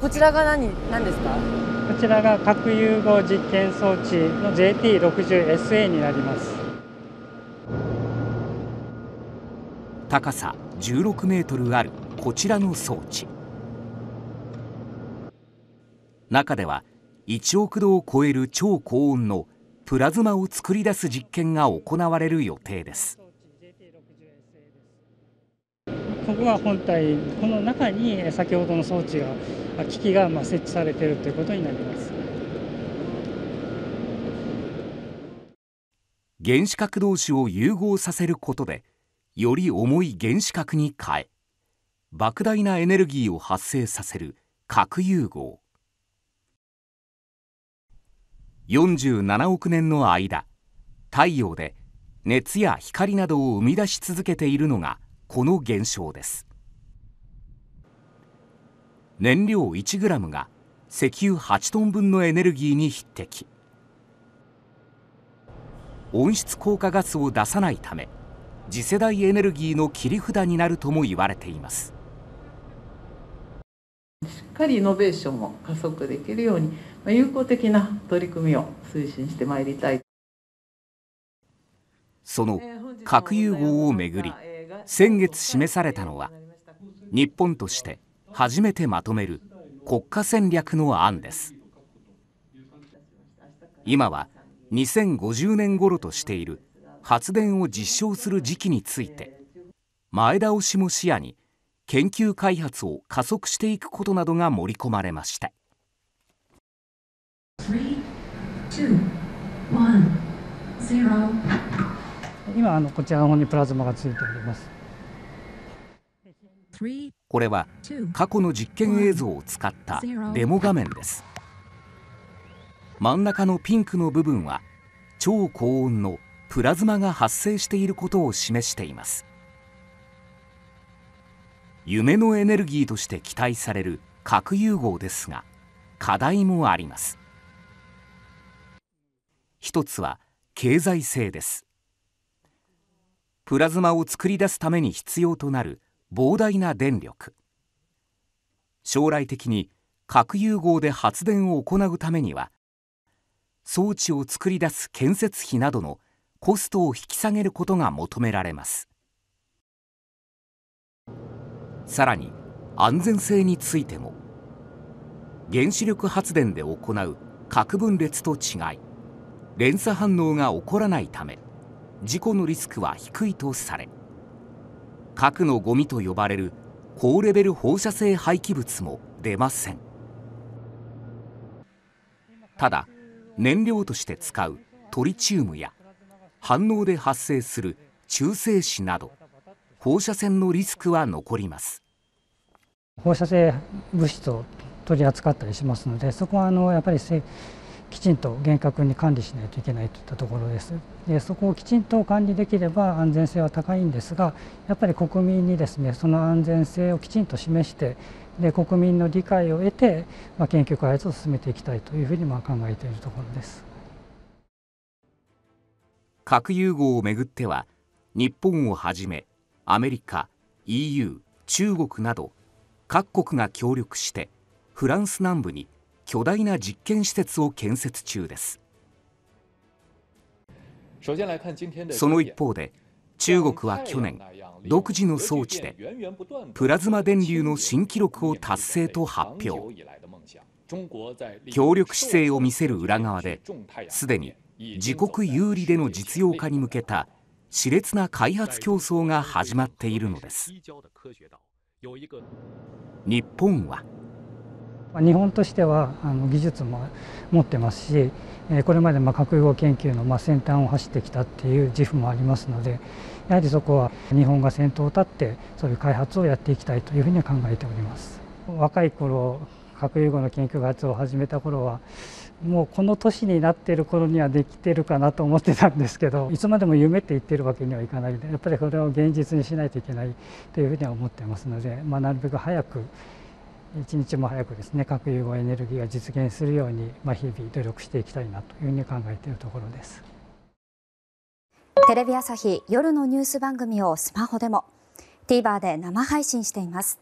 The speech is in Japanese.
こちらが何何ですかこちらが核融合実験装置の JT60SA になります高さ16メートルあるこちらの装置中では1億度を超える超高温のプラズマを作り出す実験が行われる予定ですここが本体この中に先ほどの装置が機器がま設置されているということになります原子核同士を融合させることでより重い原子核に変え莫大なエネルギーを発生させる核融合47億年の間太陽で熱や光などを生み出し続けているのがこの現象です。燃料 1ｇ が石油8トン分のエネルギーに匹敵。温室効果ガスを出さないため次世代エネルギーの切り札になるとも言われています。しっかりイノベーションを加速できるようにまあ、有効的な取り組みを推進してまいりたい。その核融合をめぐり先月示されたのは日本として初めてまとめる国家戦略の案です。今は2050年頃としている発電を実証する時期について前倒しも視野に研究開発を加速していくことなどが盛り込まれました。3, 2, 1, 今あのこちらの方にプラズマがついておりますこれは過去の実験映像を使ったデモ画面です真ん中のピンクの部分は超高温のプラズマが発生していることを示しています夢のエネルギーとして期待される核融合ですが課題もあります一つは経済性ですプラズマを作り出すために必要となる膨大な電力将来的に核融合で発電を行うためには装置を作り出す建設費などのコストを引き下げることが求められますさらに安全性についても原子力発電で行う核分裂と違い連鎖反応が起こらないため事故のリスクは低いとされ核のごみと呼ばれる高レベル放射性廃棄物も出ませんただ燃料として使うトリチウムや反応で発生する中性子など放射線のリスクは残ります放射性物質を取り扱ったりしますのでそこはあのやっぱりきちんと厳格に管理しないといけないといったところですでそこをきちんと管理できれば安全性は高いんですがやっぱり国民にですねその安全性をきちんと示してで国民の理解を得て、まあ、研究開発を進めていきたいというふうにまあ考えているところです核融合をめぐっては日本をはじめアメリカ EU 中国など各国が協力してフランス南部に巨大な実験施設を建設中です。その一方で中国は去年独自の装置でプラズマ電流の新記録を達成と発表協力姿勢を見せる裏側ですでに自国有利での実用化に向けた熾烈な開発競争が始まっているのです日本は。日本としてはあの技術も持ってますしこれまでま核融合研究のま先端を走ってきたっていう自負もありますのでやはりそこは日本が先頭を立ってそういう開発をやっていきたいというふうには考えております若い頃核融合の研究開発を始めた頃はもうこの年になってる頃にはできてるかなと思ってたんですけどいつまでも夢って言ってるわけにはいかないでやっぱりこれを現実にしないといけないというふうには思ってますので、まあ、なるべく早く一日も早くですね核融合エネルギーが実現するように、まあ、日々努力していきたいなというふうに考えているところですテレビ朝日夜のニュース番組をスマホでも TVer で生配信しています